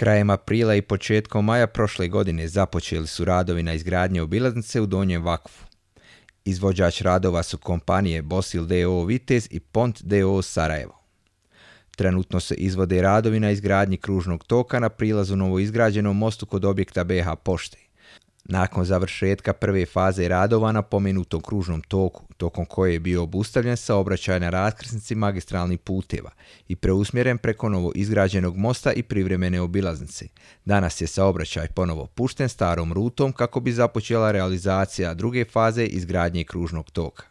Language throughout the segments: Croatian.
Krajem aprila i početkom maja prošle godine započeli su radovi na izgradnje obilaznice u Donjem Vakfu. Izvođač radova su kompanije Bosil DO Vitez i Pont DO Sarajevo. Trenutno se izvode radovi na izgradnji kružnog toka na prilazu novoizgrađenom mostu kod objekta BH Pošte. Nakon završetka prve faze radova na pomenutom kružnom toku, tokom koje je bio obustavljen obraćaj na raskrsnici magistralnih puteva i preusmjeren preko novo izgrađenog mosta i privremene obilaznice. Danas je saobraćaj ponovo pušten starom rutom kako bi započela realizacija druge faze izgradnje kružnog toka.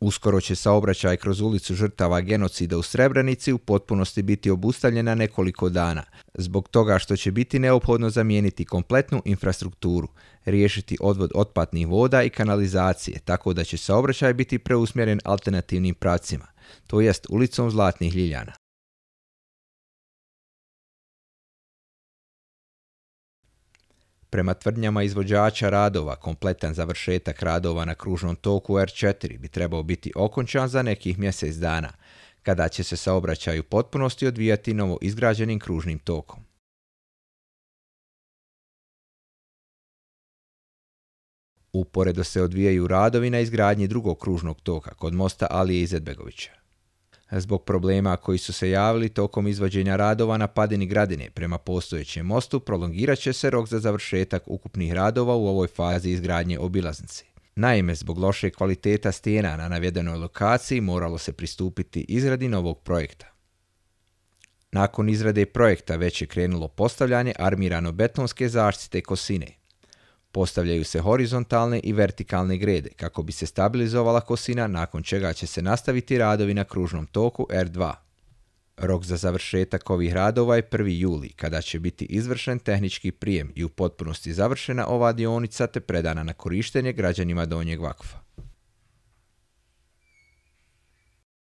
Uskoro će saobraćaj kroz ulicu žrtava genocida u Srebrenici u potpunosti biti obustavljena nekoliko dana, zbog toga što će biti neophodno zamijeniti kompletnu infrastrukturu, riješiti odvod otpatnih voda i kanalizacije, tako da će saobraćaj biti preusmjeren alternativnim pracima, to jest ulicom Zlatnih Ljiljana. Prema tvrdnjama izvođača radova, kompletan završetak radova na kružnom toku R4 bi trebao biti okončan za nekih mjesec dana, kada će se saobraćaj u potpunosti odvijati novo izgrađenim kružnim tokom. Uporedo se odvijaju radovi na izgradnji drugog kružnog toka kod mosta Alije Izetbegovića. Zbog problema koji su se javili tokom izvađenja radova na padini gradine prema postojećem mostu prolongirat će se rok za završetak ukupnih radova u ovoj fazi izgradnje obilaznice. Naime, zbog loše kvaliteta stijena na navedenoj lokaciji moralo se pristupiti izradi novog projekta. Nakon izrade projekta već je krenulo postavljanje armirano betonske zaštite kosine – Postavljaju se horizontalne i vertikalne grede kako bi se stabilizovala kosina nakon čega će se nastaviti radovi na kružnom toku R2. Rok za završetak ovih radova je 1. juli kada će biti izvršen tehnički prijem i u potpunosti završena ova dionica te predana na korištenje građanima Donjeg Vakfa.